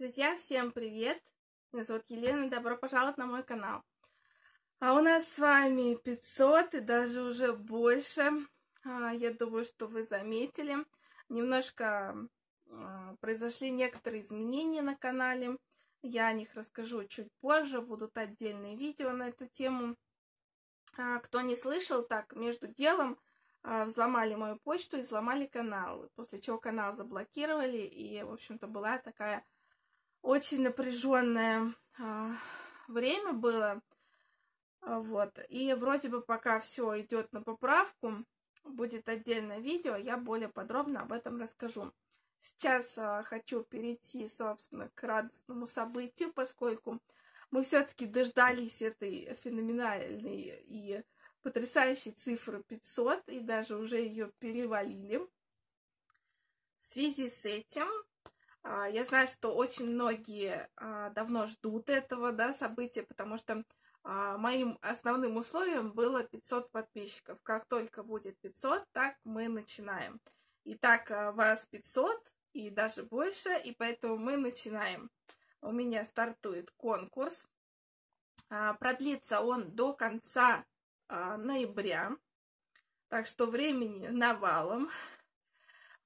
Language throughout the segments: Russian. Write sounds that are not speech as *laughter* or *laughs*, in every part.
Друзья, всем привет! Меня зовут Елена, добро пожаловать на мой канал. А у нас с вами 500 и даже уже больше. А, я думаю, что вы заметили. Немножко а, произошли некоторые изменения на канале. Я о них расскажу чуть позже, будут отдельные видео на эту тему. А, кто не слышал, так, между делом взломали мою почту и взломали канал, после чего канал заблокировали, и, в общем-то, была такая очень напряженное а, время было. А, вот. И вроде бы пока все идет на поправку, будет отдельное видео, я более подробно об этом расскажу. Сейчас а, хочу перейти, собственно, к радостному событию, поскольку мы все-таки дождались этой феноменальной и потрясающей цифры 500, и даже уже ее перевалили. В связи с этим а, я знаю, что очень многие а, давно ждут этого да, события, потому что а, моим основным условием было 500 подписчиков. Как только будет 500, так мы начинаем. И так вас 500 и даже больше, и поэтому мы начинаем. У меня стартует конкурс. Продлится он до конца ноября, так что времени навалом.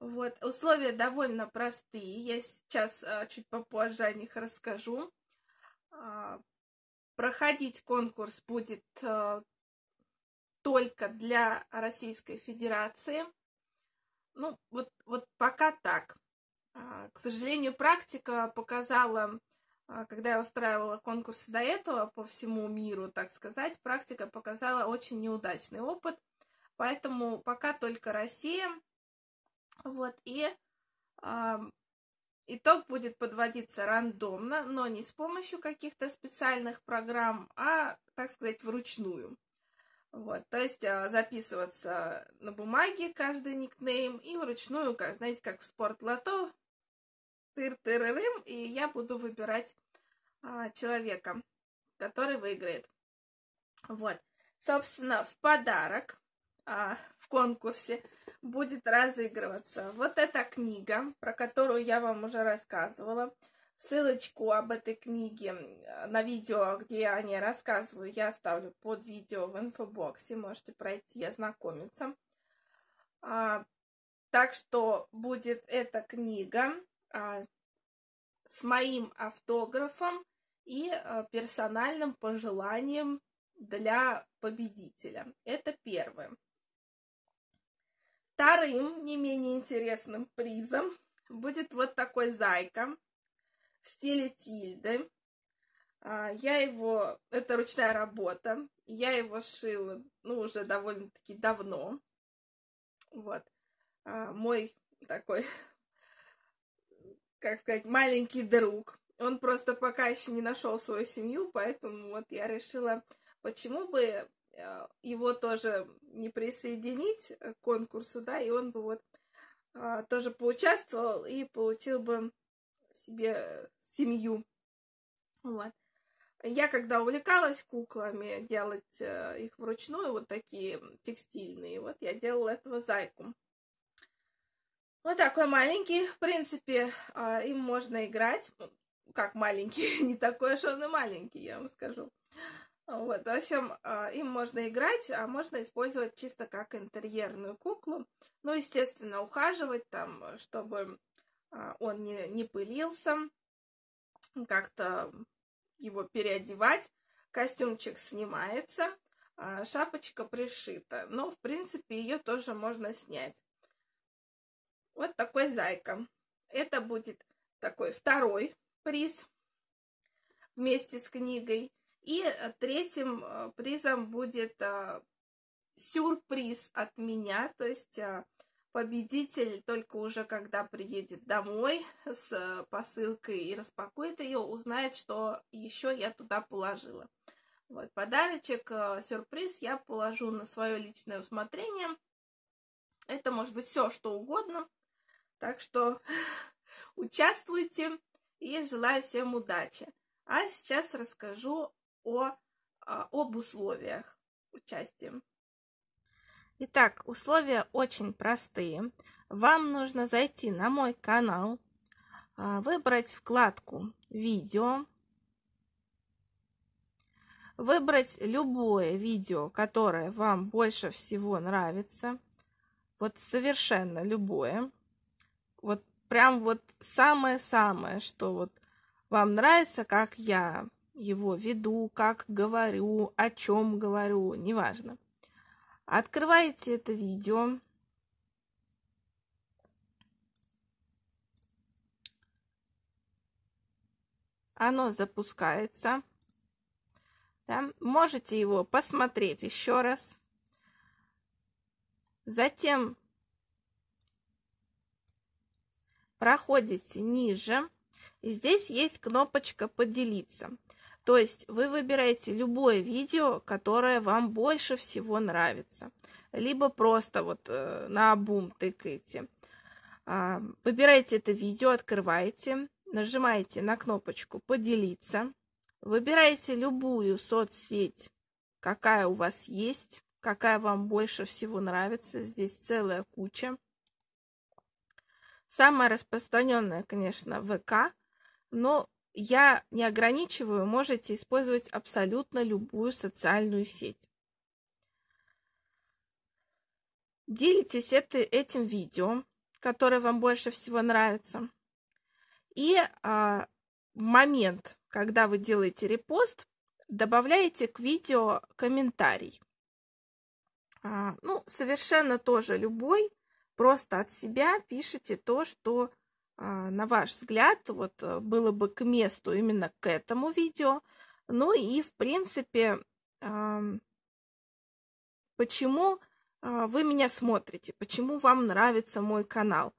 Вот. Условия довольно простые. Я сейчас а, чуть попозже о них расскажу. А, проходить конкурс будет а, только для Российской Федерации. Ну, вот, вот пока так. К сожалению, практика показала, когда я устраивала конкурсы до этого по всему миру, так сказать, практика показала очень неудачный опыт. Поэтому пока только Россия, вот, и э, итог будет подводиться рандомно, но не с помощью каких-то специальных программ, а, так сказать, вручную. Вот, то есть а, записываться на бумаге каждый никнейм и вручную, как, знаете, как в спорт лото, тыр тыр и я буду выбирать а, человека, который выиграет. Вот, собственно, в подарок а, в конкурсе будет разыгрываться вот эта книга, про которую я вам уже рассказывала. Ссылочку об этой книге э, на видео, где я о ней рассказываю, я оставлю под видео в инфобоксе. Можете пройти, ознакомиться. А, так что будет эта книга а, с моим автографом и а, персональным пожеланием для победителя. Это первое. Вторым, не менее интересным призом будет вот такой зайка в стиле тильды. А, я его, это ручная работа, я его шила, ну, уже довольно-таки давно. Вот. А, мой такой, как сказать, маленький друг. Он просто пока еще не нашел свою семью, поэтому вот я решила, почему бы Э, его тоже не присоединить к конкурсу, да, и он бы вот а, тоже поучаствовал и получил бы себе семью. Вот. Я когда увлекалась куклами, делать э, их вручную, вот такие текстильные, вот я делала этого зайку. Вот такой маленький, в принципе, а, им можно играть. Ну, как маленький, *laughs* не такой уж он и маленький, я вам скажу. Вот, в общем, а, им можно играть, а можно использовать чисто как интерьерную куклу. Ну, естественно, ухаживать там, чтобы а, он не, не пылился, как-то его переодевать. Костюмчик снимается, а, шапочка пришита, но, ну, в принципе, ее тоже можно снять. Вот такой зайка. Это будет такой второй приз вместе с книгой – и э, третьим э, призом будет э, сюрприз от меня, то есть победитель только уже когда приедет домой с посылкой и распакует ее, узнает, что еще я туда положила. Вот, подарочек, сюрприз я положу на свое личное усмотрение. Это может быть все, что угодно. Так что *laughs* участвуйте и желаю всем удачи. А сейчас расскажу о, а, об условиях участия. Итак, условия очень простые. Вам нужно зайти на мой канал, а, выбрать вкладку «Видео», выбрать любое видео, которое вам больше всего нравится, вот совершенно любое, вот прям вот самое-самое, что вот вам нравится, как я его веду, как говорю, о чем говорю, неважно. Открываете это видео. Оно запускается. Да? Можете его посмотреть еще раз. Затем проходите ниже. И здесь есть кнопочка «Поделиться». То есть вы выбираете любое видео, которое вам больше всего нравится. Либо просто вот э, на обум тыкаете. Э, выбираете это видео, открываете, нажимаете на кнопочку «Поделиться», выбираете любую соцсеть, какая у вас есть, какая вам больше всего нравится. Здесь целая куча. Самая распространенная, конечно, ВК, но я не ограничиваю, можете использовать абсолютно любую социальную сеть. Делитесь это, этим видео, которое вам больше всего нравится. И а, момент, когда вы делаете репост, добавляете к видео комментарий. А, ну, совершенно тоже любой, просто от себя пишите то, что а, на ваш взгляд, вот э, было бы к месту именно к этому видео. Ну и, в принципе, почему а, вы меня смотрите, почему вам нравится мой канал,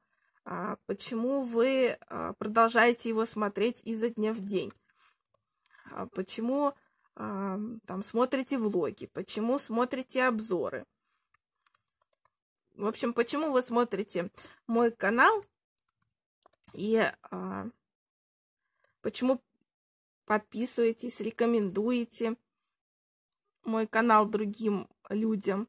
а, почему вы продолжаете его смотреть изо дня в день, почему там смотрите влоги, почему смотрите обзоры. В общем, почему вы смотрите мой канал, и а, почему подписываетесь, рекомендуете мой канал другим людям.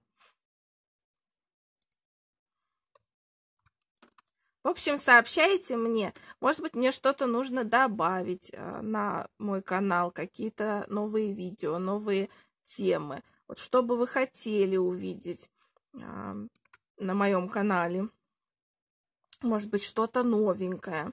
В общем, сообщайте мне. Может быть, мне что-то нужно добавить а, на мой канал, какие-то новые видео, новые темы. Вот что бы вы хотели увидеть а, на моем канале может быть, что-то новенькое.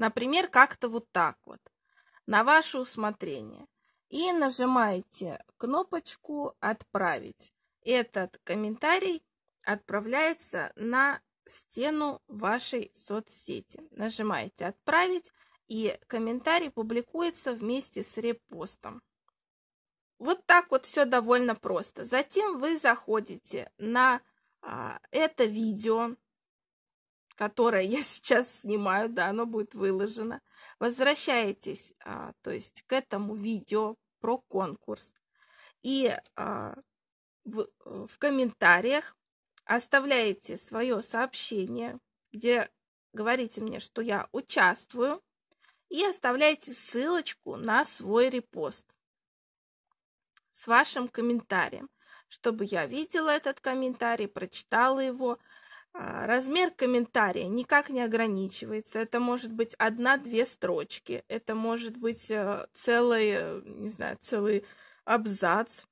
Например, как-то вот так вот. На ваше усмотрение. И нажимаете кнопочку «Отправить». Этот комментарий отправляется на стену вашей соцсети. Нажимаете «Отправить» и комментарий публикуется вместе с репостом. Вот так вот все довольно просто. Затем вы заходите на а, это видео, которое я *laughs* сейчас снимаю, да, оно будет выложено. Возвращаетесь, а, то есть к этому видео про конкурс. И а, в, э, в комментариях оставляете свое сообщение, где говорите мне, что я участвую, и оставляете ссылочку на свой репост с вашим комментарием, чтобы я видела этот комментарий, прочитала его а, размер комментария никак не ограничивается. Это может быть одна-две строчки, это может быть э, целый, э, не знаю, целый абзац,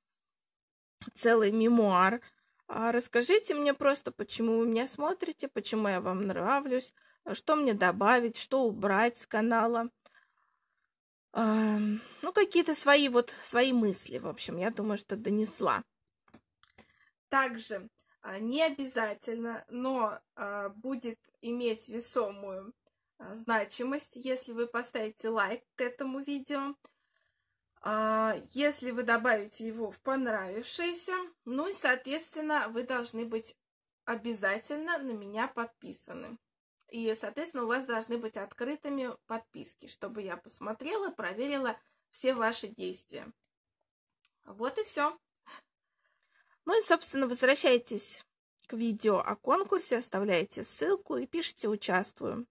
целый мемуар. А расскажите мне просто, почему вы меня смотрите, почему я вам нравлюсь, э, что мне добавить, что убрать с канала. Ну, какие-то свои вот, свои мысли, в общем, я думаю, что донесла. Также а, не обязательно, но а, будет иметь весомую а, значимость, если вы поставите лайк к этому видео, если вы добавите его в понравившееся, ну и, соответственно, вы должны быть обязательно на меня подписаны. И, соответственно, у вас должны быть открытыми подписки, чтобы я посмотрела, проверила все ваши действия. Вот и все. Ну и, собственно, возвращайтесь к видео о конкурсе, оставляйте ссылку и пишите «Участвую».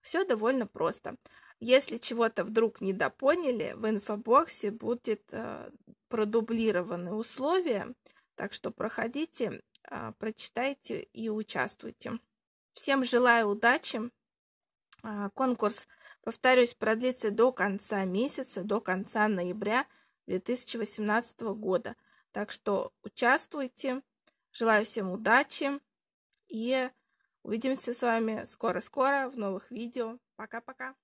Все довольно просто. Если чего-то вдруг недопоняли, в инфобоксе будет э, продублированы условия, так что проходите, э, прочитайте и участвуйте. Всем желаю удачи. Э, конкурс, повторюсь, продлится до конца месяца, до конца ноября 2018 года. Так что участвуйте. Желаю всем удачи и увидимся с вами скоро-скоро в новых видео. Пока-пока.